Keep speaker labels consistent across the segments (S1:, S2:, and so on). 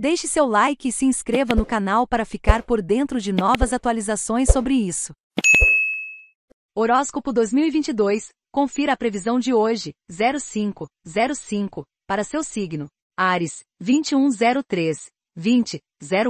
S1: Deixe seu like e se inscreva no canal para ficar por dentro de novas atualizações sobre isso. Horóscopo 2022. Confira a previsão de hoje, 05, 05, para seu signo. Ares, 2103, 20,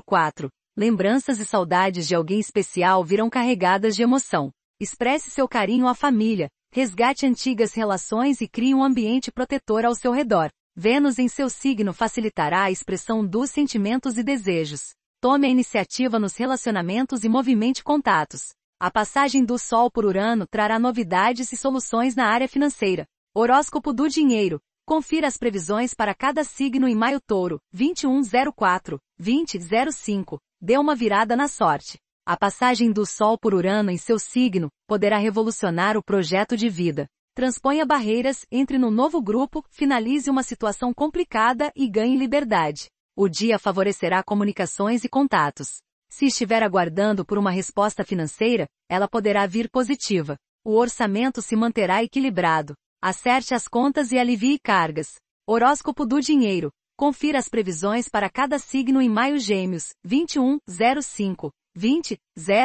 S1: 04. Lembranças e saudades de alguém especial virão carregadas de emoção. Expresse seu carinho à família, resgate antigas relações e crie um ambiente protetor ao seu redor. Vênus em seu signo facilitará a expressão dos sentimentos e desejos. Tome a iniciativa nos relacionamentos e movimente contatos. A passagem do Sol por Urano trará novidades e soluções na área financeira. Horóscopo do Dinheiro. Confira as previsões para cada signo em maio touro, 2104, 2005. Dê uma virada na sorte. A passagem do Sol por Urano em seu signo poderá revolucionar o projeto de vida transponha barreiras, entre no novo grupo, finalize uma situação complicada e ganhe liberdade. O dia favorecerá comunicações e contatos. Se estiver aguardando por uma resposta financeira, ela poderá vir positiva. O orçamento se manterá equilibrado. Acerte as contas e alivie cargas. Horóscopo do dinheiro. Confira as previsões para cada signo em Maio Gêmeos, 21, 05, 20,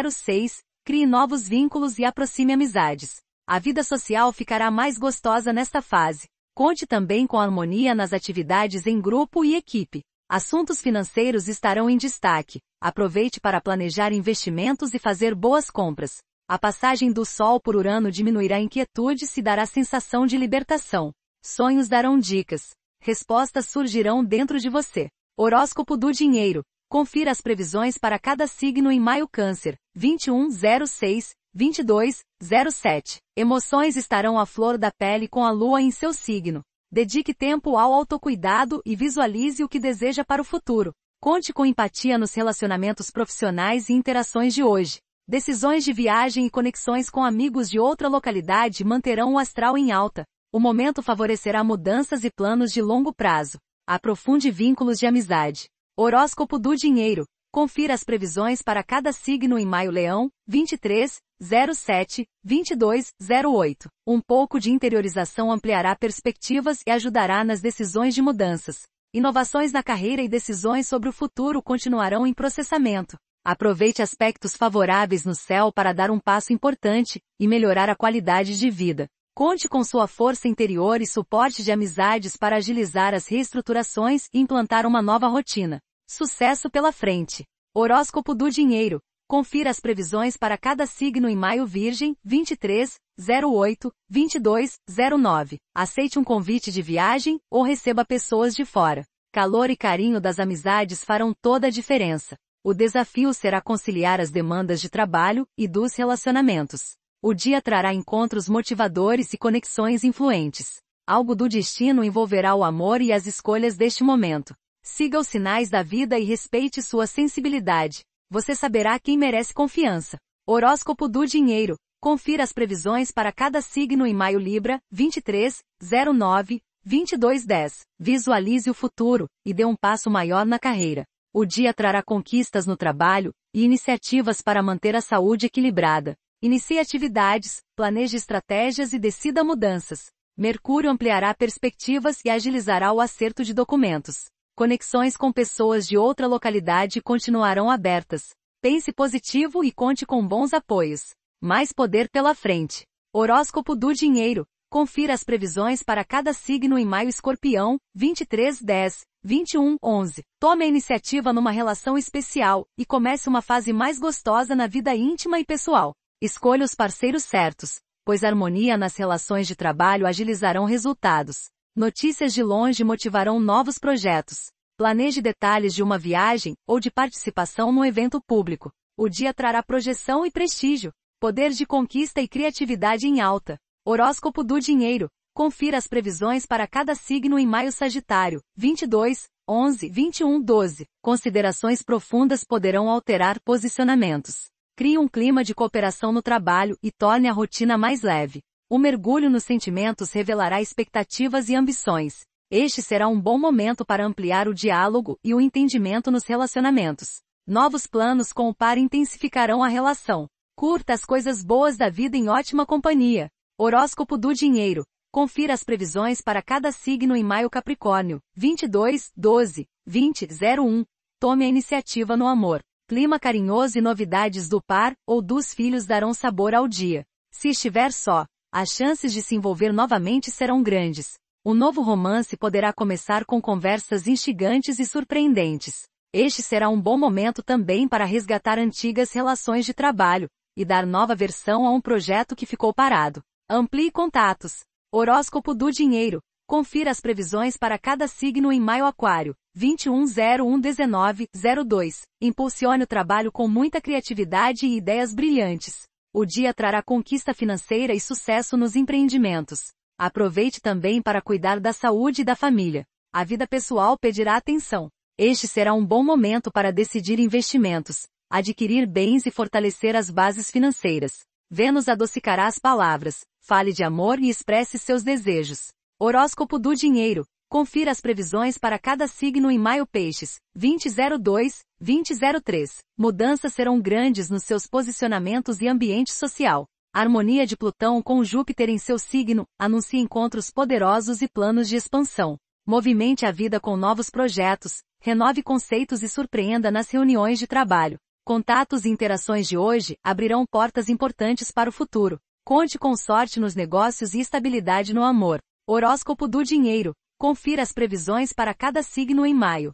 S1: 06. Crie novos vínculos e aproxime amizades. A vida social ficará mais gostosa nesta fase. Conte também com harmonia nas atividades em grupo e equipe. Assuntos financeiros estarão em destaque. Aproveite para planejar investimentos e fazer boas compras. A passagem do Sol por Urano diminuirá a inquietude e se dará sensação de libertação. Sonhos darão dicas. Respostas surgirão dentro de você. Horóscopo do Dinheiro. Confira as previsões para cada signo em maio Câncer, 2106, 22, 07. Emoções estarão à flor da pele com a lua em seu signo. Dedique tempo ao autocuidado e visualize o que deseja para o futuro. Conte com empatia nos relacionamentos profissionais e interações de hoje. Decisões de viagem e conexões com amigos de outra localidade manterão o astral em alta. O momento favorecerá mudanças e planos de longo prazo. Aprofunde vínculos de amizade. Horóscopo do dinheiro. Confira as previsões para cada signo em maio Leão, 23, 07 22 08. Um pouco de interiorização ampliará perspectivas e ajudará nas decisões de mudanças. Inovações na carreira e decisões sobre o futuro continuarão em processamento. Aproveite aspectos favoráveis no céu para dar um passo importante e melhorar a qualidade de vida. Conte com sua força interior e suporte de amizades para agilizar as reestruturações e implantar uma nova rotina. Sucesso pela frente. Horóscopo do Dinheiro, Confira as previsões para cada signo em maio Virgem, 23, 08, 22, 09. Aceite um convite de viagem ou receba pessoas de fora. Calor e carinho das amizades farão toda a diferença. O desafio será conciliar as demandas de trabalho e dos relacionamentos. O dia trará encontros motivadores e conexões influentes. Algo do destino envolverá o amor e as escolhas deste momento. Siga os sinais da vida e respeite sua sensibilidade você saberá quem merece confiança. Horóscopo do Dinheiro. Confira as previsões para cada signo em maio Libra, 23, 09, 2210. Visualize o futuro e dê um passo maior na carreira. O dia trará conquistas no trabalho e iniciativas para manter a saúde equilibrada. Inicie atividades, planeje estratégias e decida mudanças. Mercúrio ampliará perspectivas e agilizará o acerto de documentos. Conexões com pessoas de outra localidade continuarão abertas. Pense positivo e conte com bons apoios. Mais poder pela frente. Horóscopo do Dinheiro. Confira as previsões para cada signo em maio escorpião, 23, 10, 21, 11. Tome a iniciativa numa relação especial e comece uma fase mais gostosa na vida íntima e pessoal. Escolha os parceiros certos, pois harmonia nas relações de trabalho agilizarão resultados. Notícias de longe motivarão novos projetos. Planeje detalhes de uma viagem ou de participação num evento público. O dia trará projeção e prestígio, poder de conquista e criatividade em alta. Horóscopo do dinheiro. Confira as previsões para cada signo em maio Sagitário, 22, 11, 21, 12. Considerações profundas poderão alterar posicionamentos. Crie um clima de cooperação no trabalho e torne a rotina mais leve. O mergulho nos sentimentos revelará expectativas e ambições. Este será um bom momento para ampliar o diálogo e o entendimento nos relacionamentos. Novos planos com o par intensificarão a relação. Curta as coisas boas da vida em ótima companhia. Horóscopo do dinheiro. Confira as previsões para cada signo em maio Capricórnio, 22, 12, 20, 01. Tome a iniciativa no amor. Clima carinhoso e novidades do par ou dos filhos darão sabor ao dia. Se estiver só, as chances de se envolver novamente serão grandes. O novo romance poderá começar com conversas instigantes e surpreendentes. Este será um bom momento também para resgatar antigas relações de trabalho e dar nova versão a um projeto que ficou parado. Amplie contatos. Horóscopo do dinheiro. Confira as previsões para cada signo em maio aquário, 21011902. Impulsione o trabalho com muita criatividade e ideias brilhantes. O dia trará conquista financeira e sucesso nos empreendimentos. Aproveite também para cuidar da saúde e da família. A vida pessoal pedirá atenção. Este será um bom momento para decidir investimentos, adquirir bens e fortalecer as bases financeiras. Vênus adocicará as palavras, fale de amor e expresse seus desejos. Horóscopo do dinheiro. Confira as previsões para cada signo em maio peixes, 2002, 2003. Mudanças serão grandes nos seus posicionamentos e ambiente social. Harmonia de Plutão com Júpiter em seu signo, anuncia encontros poderosos e planos de expansão. Movimente a vida com novos projetos, renove conceitos e surpreenda nas reuniões de trabalho. Contatos e interações de hoje abrirão portas importantes para o futuro. Conte com sorte nos negócios e estabilidade no amor. Horóscopo do dinheiro. Confira as previsões para cada signo em maio.